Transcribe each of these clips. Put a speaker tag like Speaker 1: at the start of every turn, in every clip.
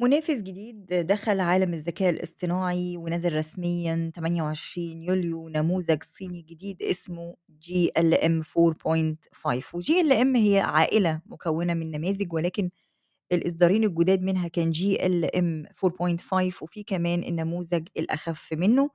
Speaker 1: منافس جديد دخل عالم الذكاء الاصطناعي ونزل رسميا 28 يوليو نموذج صيني جديد اسمه جي ال ام 4.5 وجي ال ام هي عائلة مكونة من نماذج ولكن الإصدارين الجداد منها كان جي ال ام 4.5 وفي كمان النموذج الأخف منه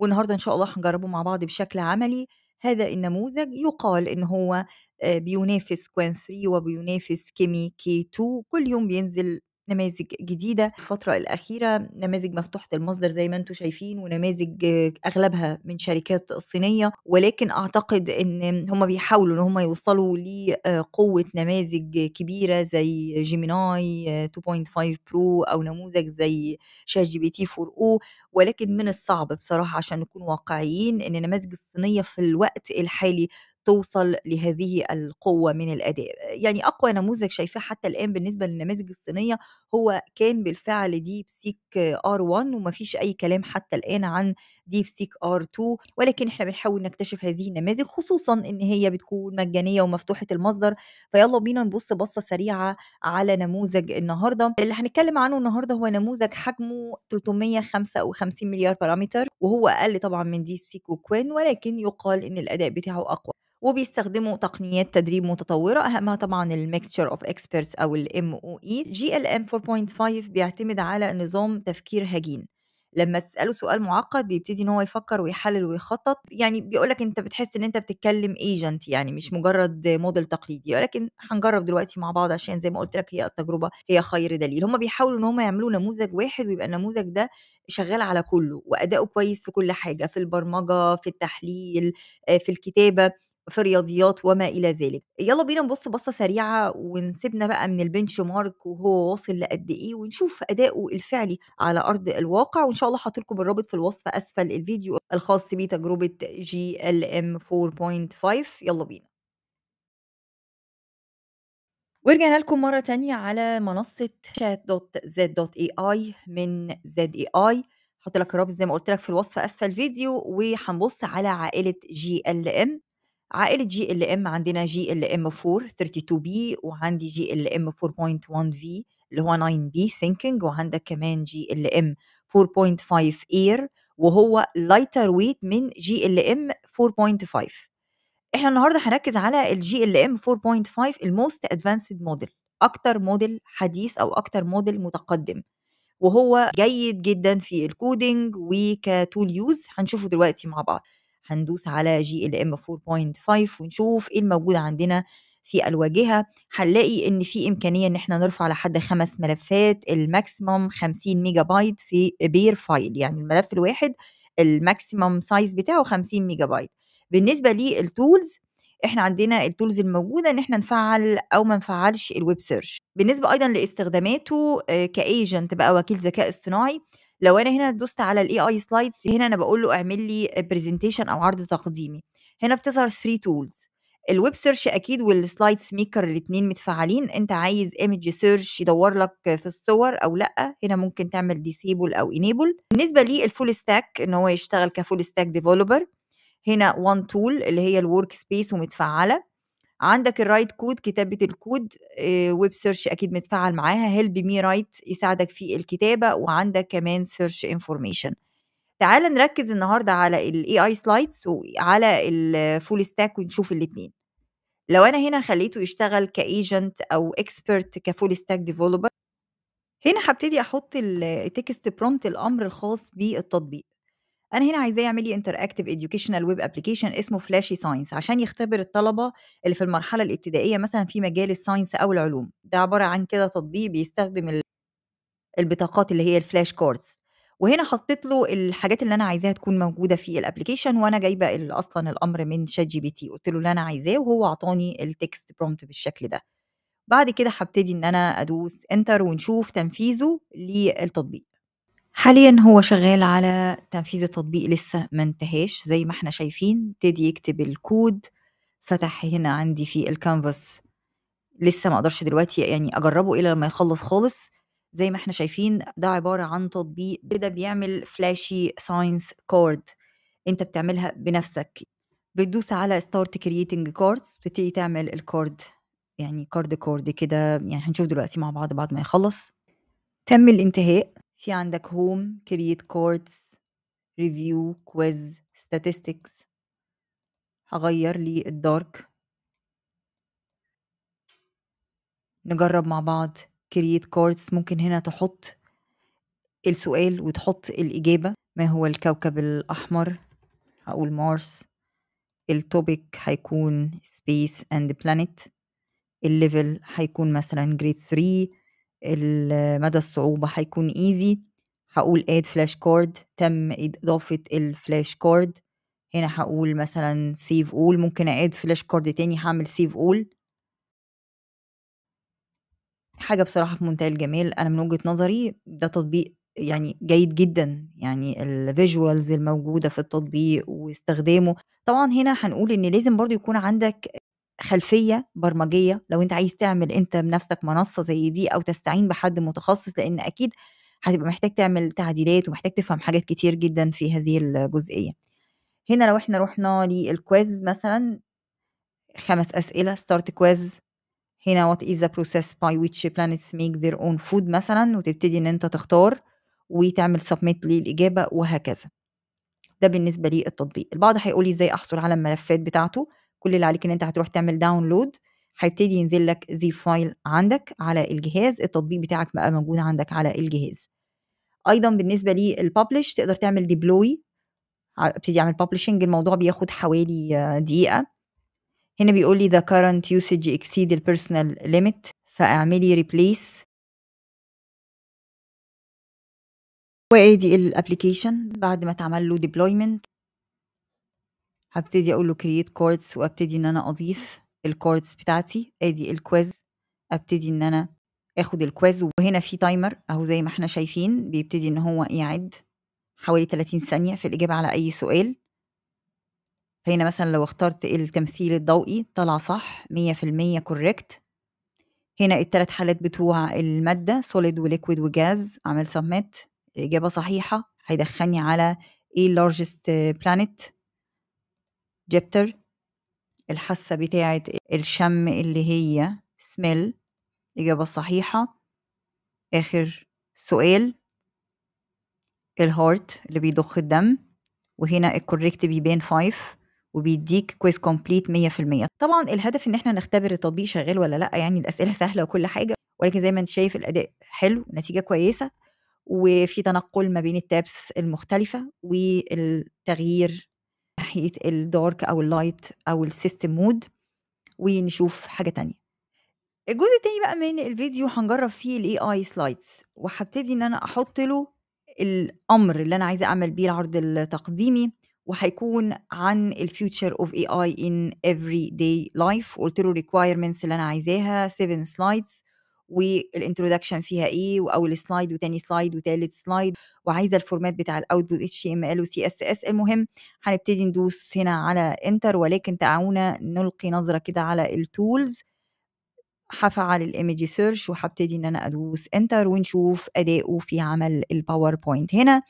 Speaker 1: والنهاردة إن شاء الله هنجربه مع بعض بشكل عملي هذا النموذج يقال ان هو آه، بينافس كوين 3 وبينافس كيمي كي 2 كل يوم بينزل نماذج جديدة الفترة الأخيرة نماذج مفتوحة المصدر زي ما انتم شايفين ونماذج أغلبها من شركات صينية ولكن أعتقد أن هم بيحاولوا أن هم يوصلوا لقوة آه، نماذج كبيرة زي جيميناي 2.5 برو أو نموذج زي شات جي بي تي 4 أو ولكن من الصعب بصراحة عشان نكون واقعيين أن النماذج الصينية في الوقت الحالي توصل لهذه القوه من الاداء يعني اقوى نموذج شايفاه حتى الان بالنسبه للنماذج الصينيه هو كان بالفعل ديب سيك ار 1 ومفيش اي كلام حتى الان عن ديب سيك ار 2 ولكن احنا بنحاول نكتشف هذه النماذج خصوصا ان هي بتكون مجانيه ومفتوحه المصدر فيلا بينا نبص بصه سريعه على نموذج النهارده اللي هنتكلم عنه النهارده هو نموذج حجمه 355 مليار بارامتر وهو اقل طبعا من ديب سيك وكوين ولكن يقال ان الاداء بتاعه اقوى وبيستخدموا تقنيات تدريب متطوره اهمها طبعا الميكستشر اوف اكسبيرتس او الام او اي e. جي ال ام 4.5 بيعتمد على نظام تفكير هجين لما تساله سؤال معقد بيبتدي ان هو يفكر ويحلل ويخطط يعني بيقول لك انت بتحس ان انت بتتكلم ايجنت يعني مش مجرد موديل تقليدي ولكن هنجرب دلوقتي مع بعض عشان زي ما قلت لك هي التجربه هي خير دليل هم بيحاولوا ان هم يعملوا نموذج واحد ويبقى النموذج ده شغال على كله واداؤه كويس في كل حاجه في البرمجه في التحليل آه، في الكتابه في الرياضيات وما إلى ذلك يلا بينا نبص بصة سريعة ونسيبنا بقى من البنش مارك وهو واصل لقد إيه ونشوف أداؤه الفعلي على أرض الواقع وإن شاء الله هحط الرابط في الوصف أسفل الفيديو الخاص بتجربة جي ال ام 4.5 يلا بينا ورجعنا لكم مرة تانية على منصة شات دوت زد دوت اي اي من زد اي اي هحط لك الرابط زي ما قلت لك في الوصف اسفل الفيديو وهنبص على عائلة جي ال ام عائله جي ال ام عندنا جي ال ام 4 32 بي وعندي جي ال ام 4.1 في اللي هو 9 b ثينكينج وعندك كمان جي ال ام 4.5 اير وهو لايتر ويت من جي ال ام 4.5 احنا النهارده هنركز على الجي ال ام 4.5 الموست ادفانسد موديل اكتر موديل حديث او اكتر موديل متقدم وهو جيد جدا في الكودينج وكتول يوز هنشوفه دلوقتي مع بعض هندوس على جي ال ام 4.5 ونشوف ايه الموجود عندنا في الواجهة هنلاقي ان في امكانية ان احنا نرفع لحد خمس ملفات الماكسيمم 50 ميجا بايت في بير فايل يعني الملف الواحد الماكسيمم سايز بتاعه 50 ميجا بايت بالنسبة للتولز احنا عندنا التولز الموجوده ان احنا نفعل او ما نفعلش الويب سيرش بالنسبه ايضا لاستخداماته آه، كايجنت بقى وكيل ذكاء اصطناعي لو انا هنا دوست على الاي اي سلايدز هنا انا بقول له اعمل لي برزنتيشن او عرض تقديمي هنا بتظهر 3 تولز الويب سيرش اكيد والسلايد ميكر الاثنين متفعلين انت عايز ايمج سيرش يدور لك في الصور او لا هنا ممكن تعمل ديسيبل او انيبل بالنسبه الفول ستاك ان هو يشتغل كفول ستاك ديفلوبر هنا وان تول اللي هي الورك سبيس ومتفعله عندك الرايت كود كتابه الكود ويب سيرش اكيد متفعل معاها هيلب مي رايت يساعدك في الكتابه وعندك كمان سيرش انفورميشن تعال نركز النهارده على الاي اي سلايدز وعلى الفول ستاك ونشوف الاثنين لو انا هنا خليته يشتغل كايجنت او اكسبرت كفول ستاك ديفلوبر هنا هبتدي احط التكست برومت الامر الخاص بالتطبيق انا هنا عايزاه يعمل لي انتر اكتف اديوكيشنال ويب ابلكيشن اسمه فلاشي ساينس عشان يختبر الطلبه اللي في المرحله الابتدائيه مثلا في مجال الساينس او العلوم ده عباره عن كده تطبيق بيستخدم البطاقات اللي هي الفلاش كاردز وهنا حطيت له الحاجات اللي انا عايزاها تكون موجوده في الابلكيشن وانا جايبه اصلا الامر من شات جي بي تي قلت له اللي انا عايزاه وهو اعطاني التكست برومبت بالشكل ده بعد كده هبتدي ان انا ادوس انتر ونشوف تنفيذه للتطبيق حاليًا هو شغّال على تنفيذ التطبيق لسه ما انتهاش، زي ما إحنا شايفين ابتدي يكتب الكود، فتح هنا عندي في الكانفاس لسه ما أقدرش دلوقتي يعني أجرّبه إلا لمّا يخلّص خالص، زي ما إحنا شايفين ده عبارة عن تطبيق كده بيعمل فلاشي ساينس كورد أنت بتعملها بنفسك، بتدوس على ستارت كرييتنج كوردز بتبتدي تعمل الكورد يعني كارد كورد كده يعني هنشوف دلوقتي مع بعض بعد ما يخلّص. تم الانتهاء. في عندك هوم كرييت كوردز ريفيو كويز ستاتستكس هغير لي الدارك نجرب مع بعض كرييت كوردز ممكن هنا تحط السؤال وتحط الإجابة ما هو الكوكب الأحمر هقول مارس التوبيك هيكون سبيس اند بلانيت الليفل هيكون مثلا جريد 3 مدى الصعوبة هيكون ايزي هقول add flash كارد تم إضافة الفلاش كارد هنا هقول مثلا save all ممكن add flash كارد تاني هعمل save all حاجة بصراحة في منتهى الجمال أنا من وجهة نظري ده تطبيق يعني جيد جدا يعني الفيجوالز الموجودة في التطبيق واستخدامه طبعا هنا هنقول إن لازم برضو يكون عندك خلفيه برمجيه لو انت عايز تعمل انت بنفسك منصه زي دي او تستعين بحد متخصص لان اكيد هتبقى محتاج تعمل تعديلات ومحتاج تفهم حاجات كتير جدا في هذه الجزئيه هنا لو احنا رحنا للكويز مثلا خمس اسئله ستارت كويز هنا what is the process by which planets make their own food مثلا وتبتدي ان انت تختار وتعمل سبميت للاجابه وهكذا ده بالنسبه للتطبيق البعض هيقول لي ازاي احصل على الملفات بتاعته كل اللي عليك ان انت هتروح تعمل داونلود هيبتدي ينزل لك زي فايل عندك على الجهاز التطبيق بتاعك بقى موجود عندك على الجهاز ايضا بالنسبه للببلش تقدر تعمل ديبلوي ابتدي اعمل ببلشنج الموضوع بياخد حوالي آه، دقيقه هنا بيقول لي the current usage exceed the personal limit فاعملي replace وادي الابلكيشن بعد ما اتعمل له ديبلويمنت هبتدي اقول له create كوردز وابتدي ان انا اضيف الكوردز بتاعتي ادي الكويز ابتدي ان انا اخد الكويز وهنا في تايمر اهو زي ما احنا شايفين بيبتدي ان هو يعد حوالي 30 ثانية في الإجابة على أي سؤال هنا مثلا لو اخترت التمثيل الضوئي طلع صح 100% كوريكت هنا التلات حالات بتوع المادة سوليد وليكويد وجاز عمل سبميت الإجابة صحيحة هيدخلني على ايه largest planet جبتر الحاسة بتاعة الشم اللي هي سميل إجابة صحيحة آخر سؤال الهارت اللي بيضخ الدم وهنا الكوريكت بيبان 5 وبيديك كويس كومبليت 100% طبعا الهدف ان احنا نختبر التطبيق شغال ولا لا يعني الاسئله سهله وكل حاجه ولكن زي ما انت شايف الاداء حلو نتيجه كويسه وفي تنقل ما بين التابس المختلفه والتغيير ناحية الدارك أو اللايت أو السيستم مود ونشوف حاجة تانية الجزء التاني بقى من الفيديو هنجرب فيه الاي اي سلايدز وهبتدي ان انا احط له الامر اللي انا عايزه اعمل بيه العرض التقديمي وهيكون عن الفيوتشر اوف اي اي ان افري داي لايف قلت له ريكوايرمنتس اللي انا عايزاها 7 سلايدز والانترودكشن فيها ايه واول سلايد وتاني سلايد وتالت سلايد وعايزه الفورمات بتاع الاوتبوت اتش ام ال وسي اس اس المهم هنبتدي ندوس هنا على انتر ولكن تعاونا نلقي نظره كده على التولز هفعل الايمج سيرش وهبتدي ان انا ادوس انتر ونشوف اداؤه في عمل الباوربوينت هنا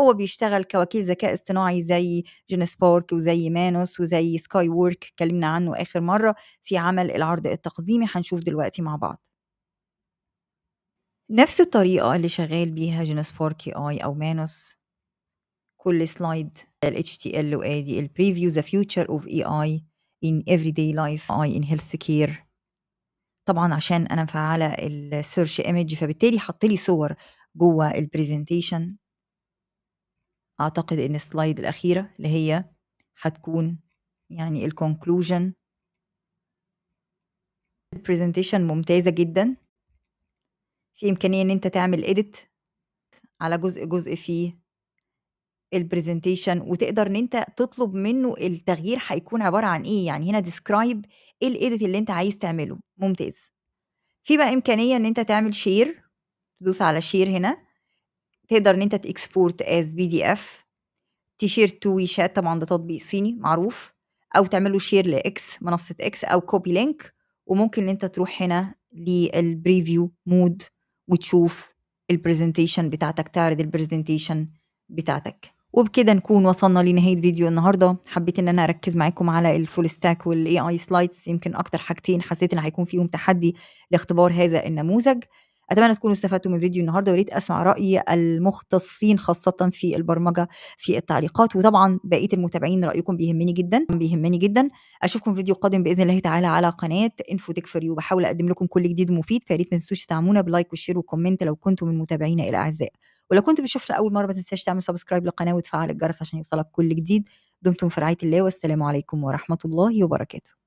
Speaker 1: هو بيشتغل كوكيل ذكاء اصطناعي زي جين سبارك وزي مانوس وزي سكاي وورك اتكلمنا عنه اخر مره في عمل العرض التقديمي هنشوف دلوقتي مع بعض نفس الطريقة اللي شغال بيها جينوس 4 كي اي او مانوس كل سلايد ال HTL وادي ال preview the future of AI in everyday life AI in healthcare طبعا عشان انا مفعله السيرش ايمج فبالتالي حط لي صور جوه البرزنتيشن اعتقد ان السلايد الاخيره اللي هي هتكون يعني الكونكلوجن البرزنتيشن ممتازه جدا في إمكانية إن أنت تعمل ايديت على جزء جزء فيه البرزنتيشن وتقدر إن أنت تطلب منه التغيير هيكون عبارة عن إيه يعني هنا ديسكرايب إيه الإيديت اللي أنت عايز تعمله ممتاز في بقى إمكانية إن أنت تعمل شير تدوس على شير هنا تقدر إن أنت تإكسبورت از بي دي إف تشير تو ويشات طبعا ده تطبيق صيني معروف أو تعمله شير لإكس منصة إكس أو كوبي لينك وممكن إن أنت تروح هنا للبريفيو مود وتشوف البرزنتيشن بتاعتك تعرض البرزنتيشن بتاعتك وبكده نكون وصلنا لنهايه فيديو النهارده حبيت ان انا اركز معاكم على الفول ستاك والاي اي سلايدز يمكن اكتر حاجتين حسيت ان هيكون فيهم تحدي لاختبار هذا النموذج اتمنى تكونوا استفدتوا من فيديو النهارده وريت اسمع راي المختصين خاصه في البرمجه في التعليقات وطبعا بقيه المتابعين رايكم بيهمني جدا بيهمني جدا اشوفكم فيديو قادم باذن الله تعالى على قناه انفوتك فور يو بحاول اقدم لكم كل جديد مفيد فيا ريت ما تنسوش تدعمونا بلايك وشير وكومنت لو كنتم من متابعينا الاعزاء ولو كنت بتشوفنا اول مره ما تنساش تعمل سبسكرايب للقناه وتفعل الجرس عشان يوصلك كل جديد دمتم في رعايه الله والسلام عليكم ورحمه الله وبركاته